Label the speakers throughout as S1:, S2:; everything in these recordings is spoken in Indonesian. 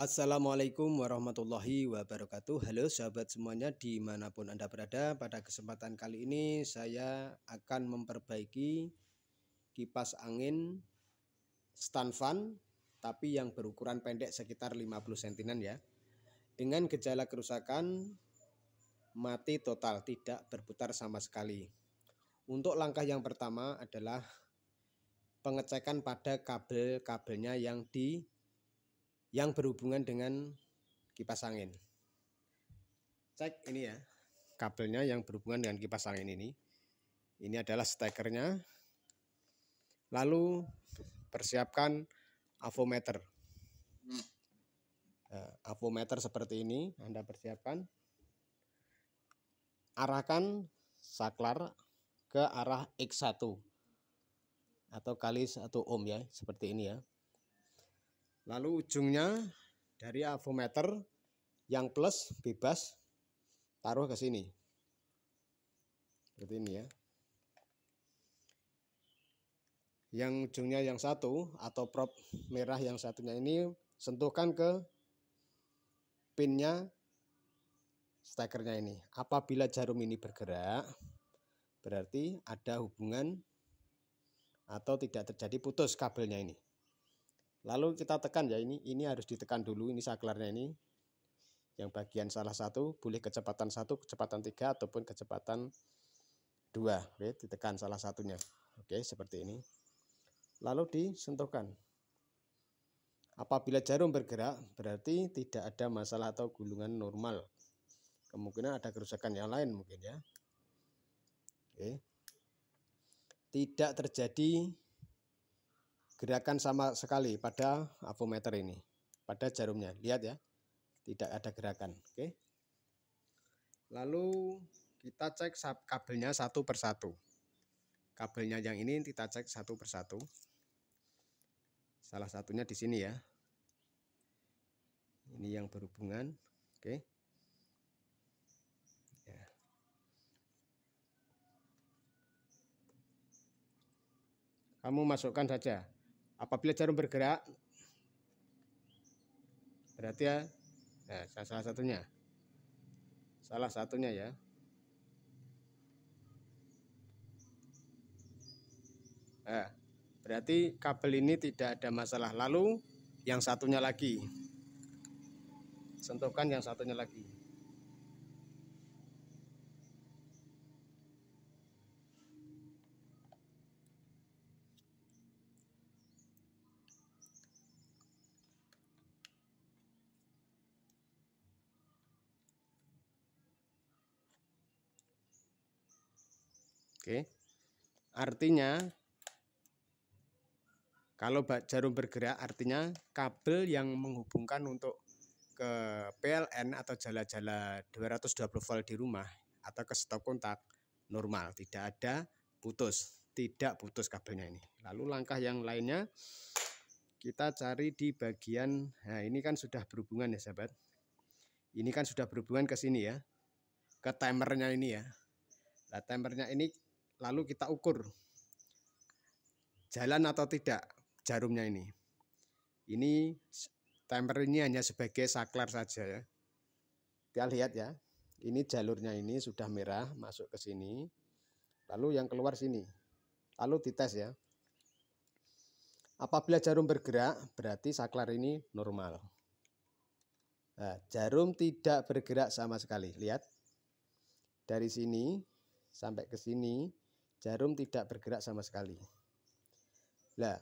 S1: Assalamualaikum warahmatullahi wabarakatuh Halo sahabat semuanya dimanapun Anda berada Pada kesempatan kali ini saya akan memperbaiki kipas angin stand fan Tapi yang berukuran pendek sekitar 50 cm ya Dengan gejala kerusakan mati total tidak berputar sama sekali Untuk langkah yang pertama adalah pengecekan pada kabel-kabelnya yang di yang berhubungan dengan kipas angin. Cek ini ya, kabelnya yang berhubungan dengan kipas angin ini. Ini adalah stekernya. Lalu persiapkan avometer. Hmm. Eh, avometer seperti ini Anda persiapkan. Arahkan saklar ke arah X1 atau kali 1 ohm ya, seperti ini ya. Lalu ujungnya dari avometer yang plus bebas taruh ke sini. Seperti ini ya. Yang ujungnya yang satu atau prop merah yang satunya ini sentuhkan ke pinnya stekernya ini. Apabila jarum ini bergerak, berarti ada hubungan atau tidak terjadi putus kabelnya ini. Lalu kita tekan ya ini, ini harus ditekan dulu ini saklarnya ini. Yang bagian salah satu boleh kecepatan satu, kecepatan tiga ataupun kecepatan dua. Oke, ditekan salah satunya. Oke, seperti ini. Lalu disentuhkan. Apabila jarum bergerak, berarti tidak ada masalah atau gulungan normal. Kemungkinan ada kerusakan yang lain mungkin ya. Oke. Tidak terjadi gerakan sama sekali pada avometer ini pada jarumnya lihat ya tidak ada gerakan oke lalu kita cek kabelnya satu persatu kabelnya yang ini kita cek satu persatu salah satunya di sini ya ini yang berhubungan oke ya. kamu masukkan saja apabila jarum bergerak berarti ya nah, salah satunya salah satunya ya nah, berarti kabel ini tidak ada masalah lalu yang satunya lagi sentuhkan yang satunya lagi Artinya kalau jarum bergerak artinya kabel yang menghubungkan untuk ke PLN atau jala-jala 220 volt di rumah atau ke stop kontak normal, tidak ada putus, tidak putus kabelnya ini. Lalu langkah yang lainnya kita cari di bagian nah ini kan sudah berhubungan ya sahabat. Ini kan sudah berhubungan ke sini ya. Ke timernya ini ya. Nah, timernya ini lalu kita ukur jalan atau tidak jarumnya ini. Ini temper ini hanya sebagai saklar saja ya. Kita lihat ya. Ini jalurnya ini sudah merah masuk ke sini. Lalu yang keluar sini. Lalu dites ya. Apabila jarum bergerak berarti saklar ini normal. Nah, jarum tidak bergerak sama sekali. Lihat. Dari sini sampai ke sini Jarum tidak bergerak sama sekali. Nah,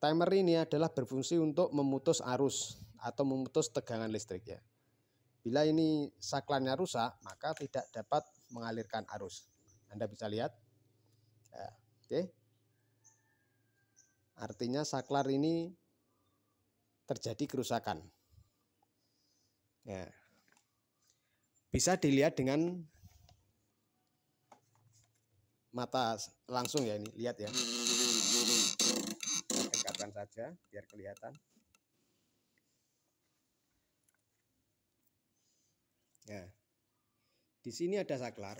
S1: timer ini adalah berfungsi untuk memutus arus atau memutus tegangan listrik ya. Bila ini saklarnya rusak, maka tidak dapat mengalirkan arus. Anda bisa lihat. Ya, Oke. Okay. Artinya saklar ini terjadi kerusakan. Ya. Bisa dilihat dengan mata langsung ya ini lihat ya dekatkan saja biar kelihatan ya di sini ada saklar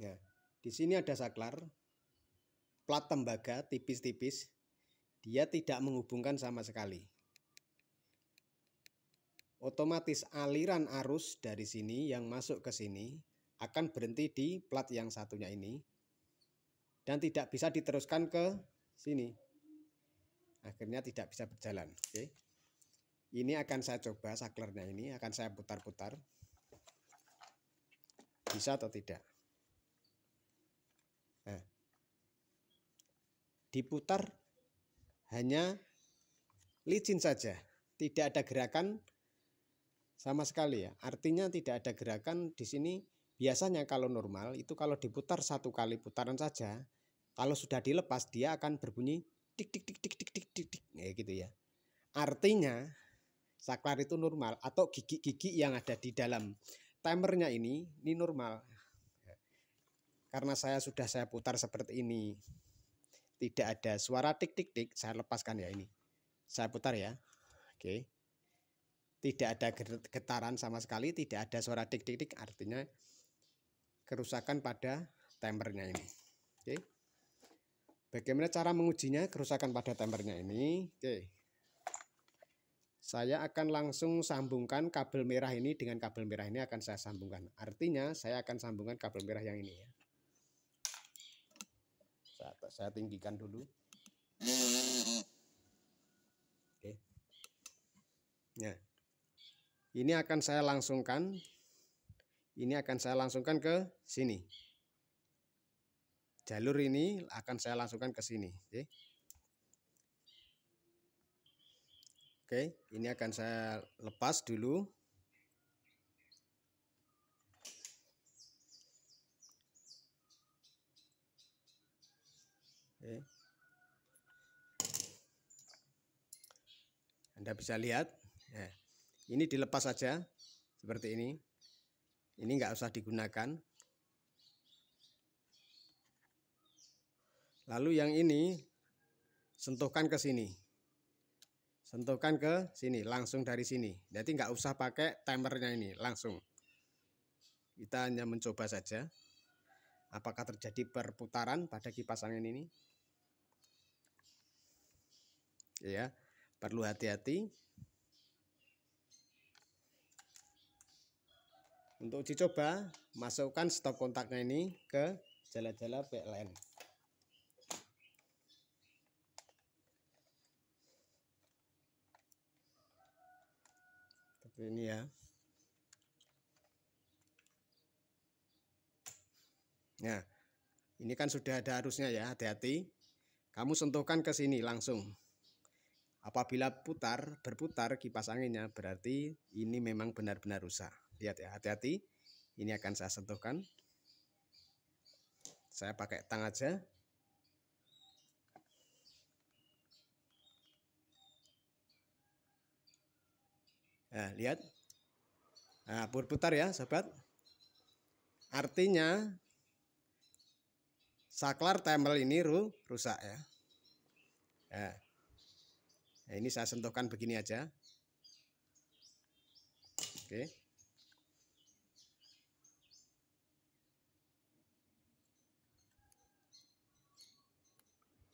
S1: ya di sini ada saklar plat tembaga tipis-tipis dia tidak menghubungkan sama sekali otomatis aliran arus dari sini yang masuk ke sini akan berhenti di plat yang satunya ini dan tidak bisa diteruskan ke sini. Akhirnya tidak bisa berjalan. Oke. Ini akan saya coba saklernya ini akan saya putar-putar. Bisa atau tidak? Nah. Diputar hanya licin saja, tidak ada gerakan sama sekali ya. Artinya tidak ada gerakan di sini. Biasanya kalau normal itu kalau diputar satu kali putaran saja, kalau sudah dilepas dia akan berbunyi tik tik tik tik tik tik tik tik ya gitu ya. Artinya saklar itu normal atau gigi-gigi yang ada di dalam timernya ini ini normal. Karena saya sudah saya putar seperti ini. Tidak ada suara tik tik tik, saya lepaskan ya ini. Saya putar ya. Oke. Okay tidak ada getaran sama sekali, tidak ada suara dik-dik-dik, artinya kerusakan pada tempernya ini. Oke. Bagaimana cara mengujinya kerusakan pada tempernya ini? Oke. Saya akan langsung sambungkan kabel merah ini dengan kabel merah ini akan saya sambungkan. Artinya saya akan sambungkan kabel merah yang ini ya. Saya, tinggikan dulu. Oke. Ya ini akan saya langsungkan ini akan saya langsungkan ke sini jalur ini akan saya langsungkan ke sini oke oke ini akan saya lepas dulu oke Anda bisa lihat ya ini dilepas saja seperti ini. Ini nggak usah digunakan. Lalu yang ini sentuhkan ke sini. Sentuhkan ke sini, langsung dari sini. Jadi nggak usah pakai timernya ini, langsung. Kita hanya mencoba saja. Apakah terjadi perputaran pada kipas angin ini? Ya, perlu hati-hati. Untuk uji coba, masukkan stop kontaknya ini ke jala-jala pln. Seperti ini ya. Nah, ini kan sudah ada arusnya ya, hati-hati. Kamu sentuhkan ke sini langsung. Apabila putar, berputar kipas anginnya berarti ini memang benar-benar rusak. Lihat ya, hati-hati. Ini akan saya sentuhkan. Saya pakai tang aja. Nah, lihat. Nah, putar-putar ya, sobat. Artinya saklar tempel ini ru rusak ya. Nah, nah ini saya sentuhkan begini aja. Oke. Okay.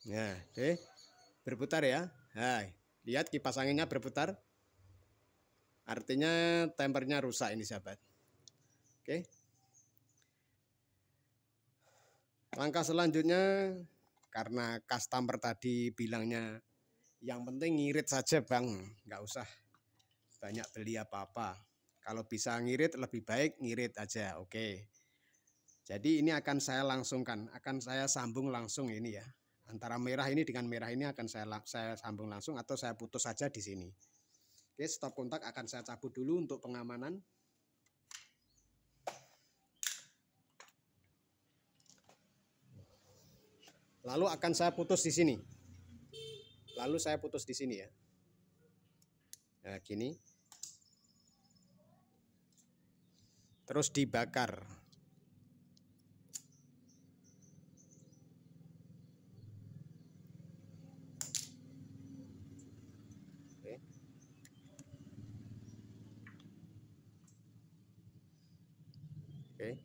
S1: Ya, oke. Berputar ya. Hai, lihat kipas anginnya berputar. Artinya tempernya rusak ini sahabat. Oke. Langkah selanjutnya karena customer tadi bilangnya yang penting ngirit saja bang, nggak usah banyak beli apa-apa. Kalau bisa ngirit lebih baik ngirit aja, oke. Jadi ini akan saya langsungkan, akan saya sambung langsung ini ya antara merah ini dengan merah ini akan saya saya sambung langsung atau saya putus saja di sini. Oke, stop kontak akan saya cabut dulu untuk pengamanan. Lalu akan saya putus di sini. Lalu saya putus di sini ya. Nah, gini. Terus dibakar. Oke.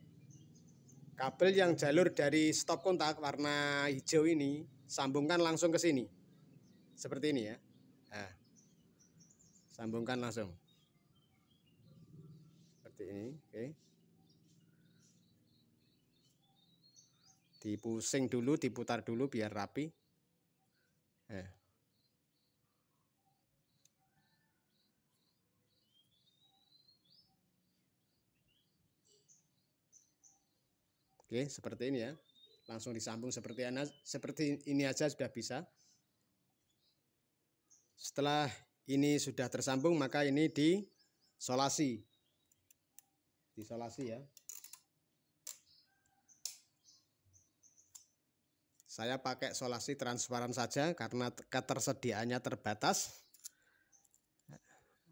S1: Kabel yang jalur dari stop kontak warna hijau ini sambungkan langsung ke sini. Seperti ini ya. Nah, sambungkan langsung. Seperti ini, oke. Dipusing dulu, diputar dulu biar rapi. Oke, seperti ini ya. Langsung disambung seperti ini, seperti ini aja sudah bisa. Setelah ini sudah tersambung, maka ini disolasi. Disolasi ya. Saya pakai solasi transparan saja karena ketersediaannya terbatas.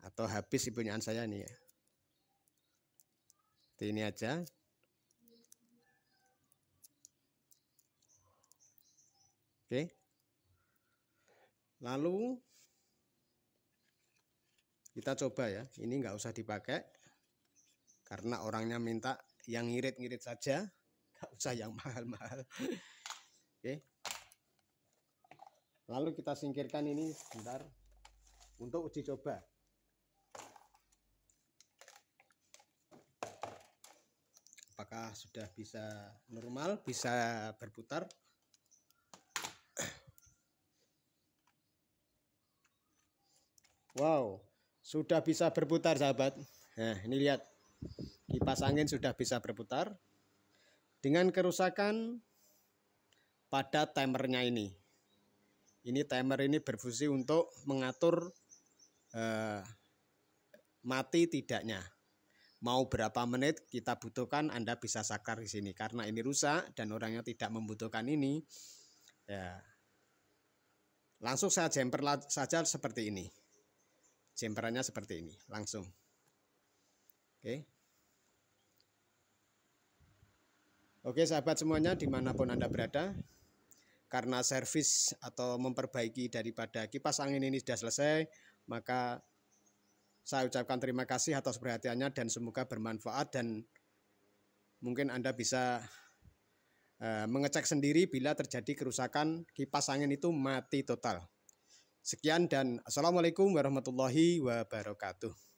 S1: Atau habis ibunya saya nih ya. ini aja. Oke. Lalu kita coba ya. Ini nggak usah dipakai karena orangnya minta yang ngirit-ngirit saja, nggak usah yang mahal-mahal. Oke. Lalu kita singkirkan ini sebentar untuk uji coba. Apakah sudah bisa normal, bisa berputar? Wow, sudah bisa berputar sahabat. Nah, ini lihat. Kipas angin sudah bisa berputar. Dengan kerusakan pada timernya ini. Ini timer ini berfungsi untuk mengatur eh, mati tidaknya. Mau berapa menit kita butuhkan Anda bisa sakar di sini. Karena ini rusak dan orangnya tidak membutuhkan ini. Ya, langsung saya jumper saja seperti ini jemperannya seperti ini langsung oke oke sahabat semuanya dimanapun anda berada karena servis atau memperbaiki daripada kipas angin ini sudah selesai maka saya ucapkan terima kasih atas perhatiannya dan semoga bermanfaat dan mungkin anda bisa eh, mengecek sendiri bila terjadi kerusakan kipas angin itu mati total. Sekian dan Assalamualaikum warahmatullahi wabarakatuh.